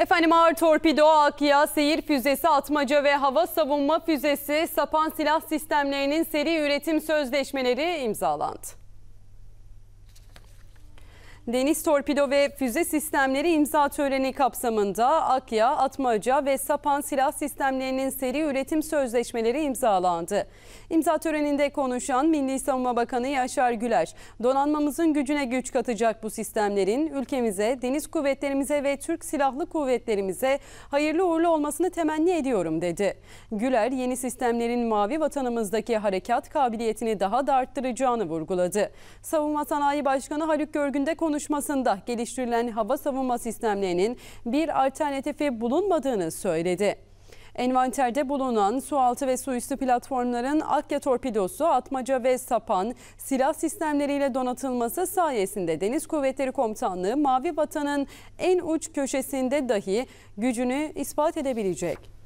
Efendim ağır torpido, AKİA, seyir füzesi, atmaca ve hava savunma füzesi, sapan silah sistemlerinin seri üretim sözleşmeleri imzalandı. Deniz torpido ve füze sistemleri imza töreni kapsamında Akya, Atmaca ve Sapan silah sistemlerinin seri üretim sözleşmeleri imzalandı. İmza töreninde konuşan Milli Savunma Bakanı Yaşar Güler, donanmamızın gücüne güç katacak bu sistemlerin ülkemize, deniz kuvvetlerimize ve Türk Silahlı Kuvvetlerimize hayırlı uğurlu olmasını temenni ediyorum dedi. Güler, yeni sistemlerin mavi vatanımızdaki harekat kabiliyetini daha da arttıracağını vurguladı. Savunma Sanayi Başkanı Haluk Görgün de konuştu konuşmasında geliştirilen hava savunma sistemlerinin bir alternatifi bulunmadığını söyledi. Envanterde bulunan sualtı ve suüstü platformların Akya torpidosu, atmaca ve sapan silah sistemleriyle donatılması sayesinde Deniz Kuvvetleri Komutanlığı Mavi Vatan'ın en uç köşesinde dahi gücünü ispat edebilecek.